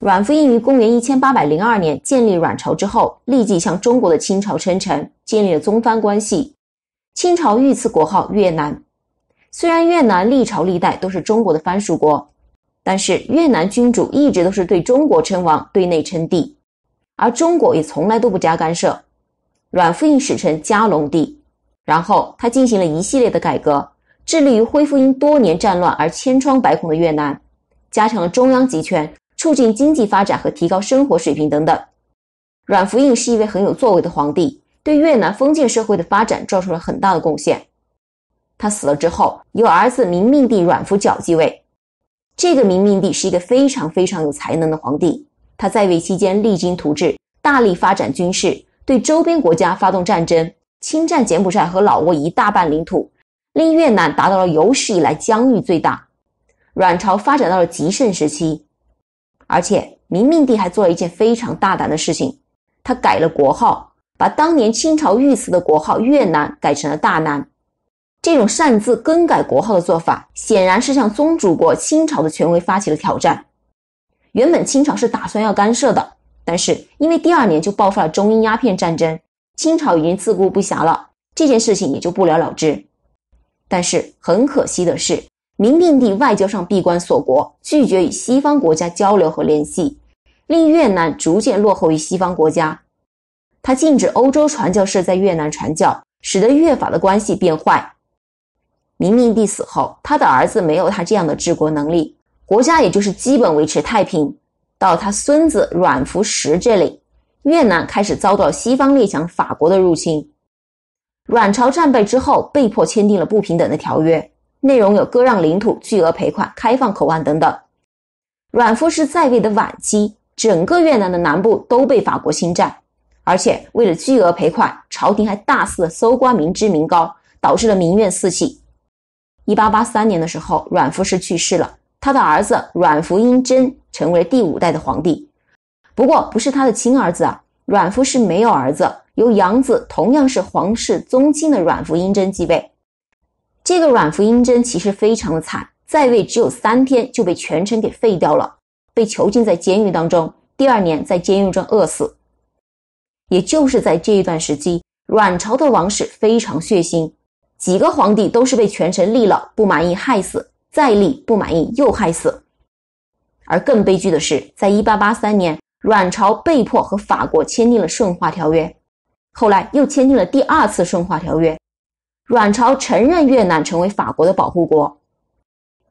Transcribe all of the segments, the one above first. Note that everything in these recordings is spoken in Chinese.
阮福映于公元一千八百零二年建立阮朝之后，立即向中国的清朝称臣，建立了宗藩关系。清朝御赐国号越南。虽然越南历朝历代都是中国的藩属国，但是越南君主一直都是对中国称王，对内称帝，而中国也从来都不加干涉。阮福映史称嘉隆帝，然后他进行了一系列的改革，致力于恢复因多年战乱而千疮百孔的越南，加强了中央集权。促进经济发展和提高生活水平等等。阮福映是一位很有作为的皇帝，对越南封建社会的发展做出了很大的贡献。他死了之后，由儿子明命帝阮福矫继位。这个明命帝是一个非常非常有才能的皇帝，他在位期间励精图治，大力发展军事，对周边国家发动战争，侵占柬埔寨和老挝一大半领土，令越南达到了有史以来疆域最大，阮朝发展到了极盛时期。而且，明命帝还做了一件非常大胆的事情，他改了国号，把当年清朝御赐的国号越南改成了大南。这种擅自更改国号的做法，显然是向宗主国清朝的权威发起了挑战。原本清朝是打算要干涉的，但是因为第二年就爆发了中英鸦片战争，清朝已经自顾不暇了，这件事情也就不了了之。但是很可惜的是。明命帝外交上闭关锁国，拒绝与西方国家交流和联系，令越南逐渐落后于西方国家。他禁止欧洲传教士在越南传教，使得越法的关系变坏。明命帝死后，他的儿子没有他这样的治国能力，国家也就是基本维持太平。到他孙子阮福时这里，越南开始遭到西方列强法国的入侵。阮朝战败之后，被迫签订了不平等的条约。内容有割让领土、巨额赔款、开放口岸等等。阮富士在位的晚期，整个越南的南部都被法国侵占，而且为了巨额赔款，朝廷还大肆搜刮民脂民膏，导致了民怨四起。一八八三年的时候，阮富士去世了，他的儿子阮福英真成为第五代的皇帝，不过不是他的亲儿子啊。阮富士没有儿子，由养子同样是皇室宗亲的阮福英真继位。这个阮福英真其实非常的惨，在位只有三天就被权臣给废掉了，被囚禁在监狱当中，第二年在监狱中饿死。也就是在这一段时期，阮朝的王室非常血腥，几个皇帝都是被权臣立了不满意害死，再立不满意又害死。而更悲剧的是，在1883年，阮朝被迫和法国签订了《顺化条约》，后来又签订了第二次《顺化条约》。阮朝承认越南成为法国的保护国，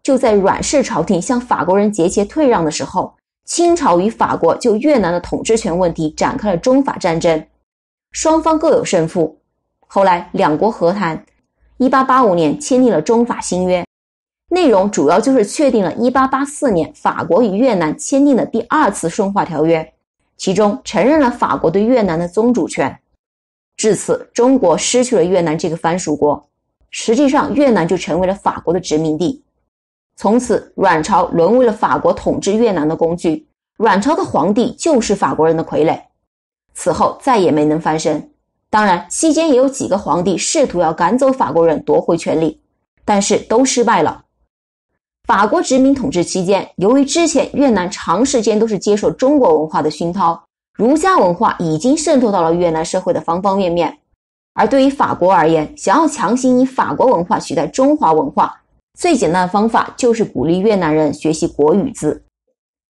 就在阮氏朝廷向法国人节节退让的时候，清朝与法国就越南的统治权问题展开了中法战争，双方各有胜负。后来两国和谈，一八八五年签订了中法新约，内容主要就是确定了一八八四年法国与越南签订的第二次顺化条约，其中承认了法国对越南的宗主权。至此，中国失去了越南这个藩属国，实际上越南就成为了法国的殖民地。从此，阮朝沦为了法国统治越南的工具，阮朝的皇帝就是法国人的傀儡。此后再也没能翻身。当然，期间也有几个皇帝试图要赶走法国人夺回权力，但是都失败了。法国殖民统治期间，由于之前越南长时间都是接受中国文化的熏陶。儒家文化已经渗透到了越南社会的方方面面，而对于法国而言，想要强行以法国文化取代中华文化，最简单的方法就是鼓励越南人学习国语字。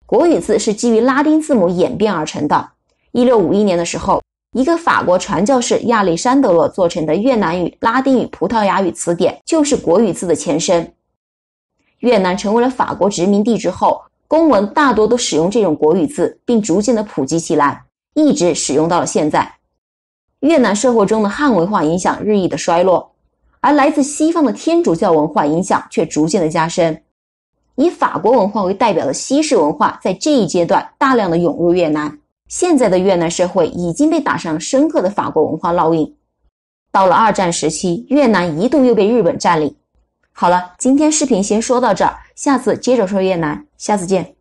国语字是基于拉丁字母演变而成的。一六五一年的时候，一个法国传教士亚历山德罗做成的越南语、拉丁语、葡萄牙语词典就是国语字的前身。越南成为了法国殖民地之后。公文大多都使用这种国语字，并逐渐的普及起来，一直使用到了现在。越南社会中的汉文化影响日益的衰落，而来自西方的天主教文化影响却逐渐的加深。以法国文化为代表的西式文化在这一阶段大量的涌入越南，现在的越南社会已经被打上深刻的法国文化烙印。到了二战时期，越南一度又被日本占领。好了，今天视频先说到这儿，下次接着说越南。下次见。